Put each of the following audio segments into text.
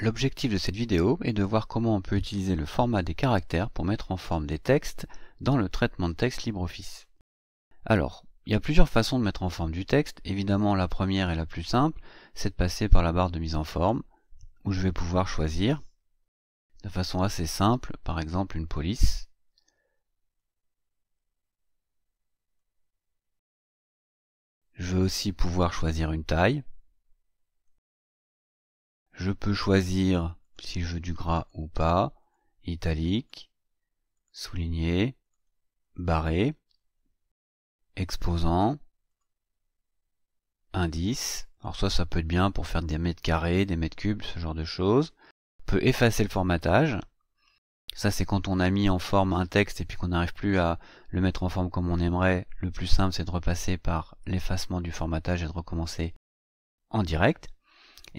L'objectif de cette vidéo est de voir comment on peut utiliser le format des caractères pour mettre en forme des textes dans le traitement de texte LibreOffice. Alors, il y a plusieurs façons de mettre en forme du texte. Évidemment, la première et la plus simple, c'est de passer par la barre de mise en forme, où je vais pouvoir choisir, de façon assez simple, par exemple une police. Je vais aussi pouvoir choisir une taille, je peux choisir si je veux du gras ou pas, italique, souligné, barré, exposant, indice. Alors ça, ça peut être bien pour faire des mètres carrés, des mètres cubes, ce genre de choses. On peut effacer le formatage. Ça c'est quand on a mis en forme un texte et puis qu'on n'arrive plus à le mettre en forme comme on aimerait. Le plus simple c'est de repasser par l'effacement du formatage et de recommencer en direct.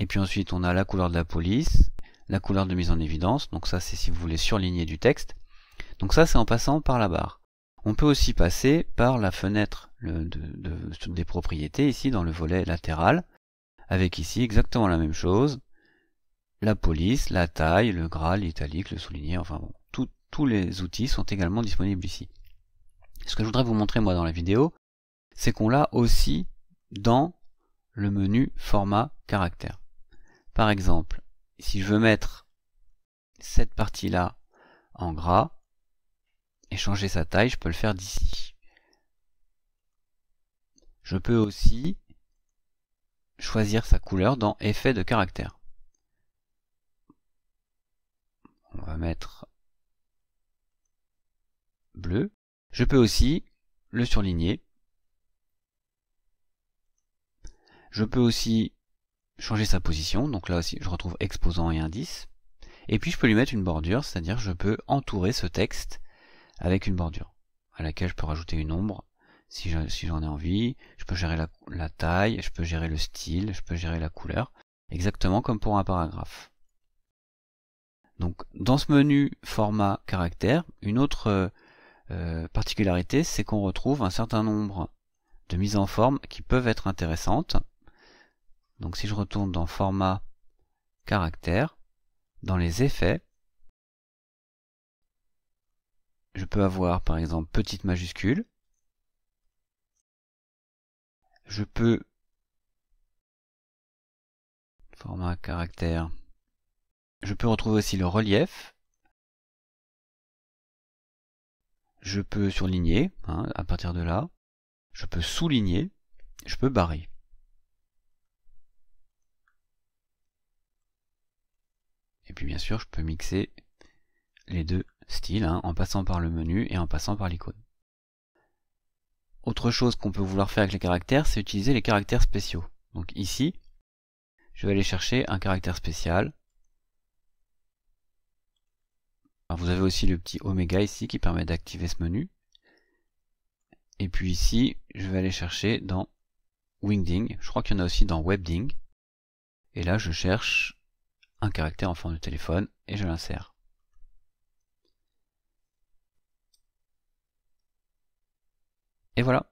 Et puis ensuite, on a la couleur de la police, la couleur de mise en évidence, donc ça c'est si vous voulez surligner du texte. Donc ça c'est en passant par la barre. On peut aussi passer par la fenêtre des propriétés, ici dans le volet latéral, avec ici exactement la même chose, la police, la taille, le gras, l'italique, le souligné, enfin bon, tous les outils sont également disponibles ici. Ce que je voudrais vous montrer moi dans la vidéo, c'est qu'on l'a aussi dans le menu format caractère. Par exemple, si je veux mettre cette partie-là en gras et changer sa taille, je peux le faire d'ici. Je peux aussi choisir sa couleur dans Effet de caractère. On va mettre bleu. Je peux aussi le surligner. Je peux aussi changer sa position. Donc là aussi, je retrouve exposant et indice. Et puis je peux lui mettre une bordure, c'est-à-dire je peux entourer ce texte avec une bordure, à laquelle je peux rajouter une ombre si j'en ai envie. Je peux gérer la, taille, je peux gérer le style, je peux gérer la couleur, exactement comme pour un paragraphe. Donc dans ce menu format caractère, une autre euh, euh, particularité, c'est qu'on retrouve un certain nombre de mises en forme qui peuvent être intéressantes. Donc si je retourne dans format caractère, dans les effets, je peux avoir par exemple petite majuscule. Je peux format caractère. Je peux retrouver aussi le relief. Je peux surligner hein, à partir de là. Je peux souligner. Je peux barrer. Et puis bien sûr, je peux mixer les deux styles hein, en passant par le menu et en passant par l'icône. Autre chose qu'on peut vouloir faire avec les caractères, c'est utiliser les caractères spéciaux. Donc ici, je vais aller chercher un caractère spécial. vous avez aussi le petit oméga ici qui permet d'activer ce menu. Et puis ici, je vais aller chercher dans Wingding. Je crois qu'il y en a aussi dans Webding. Et là, je cherche un caractère en forme de téléphone et je l'insère. Et voilà.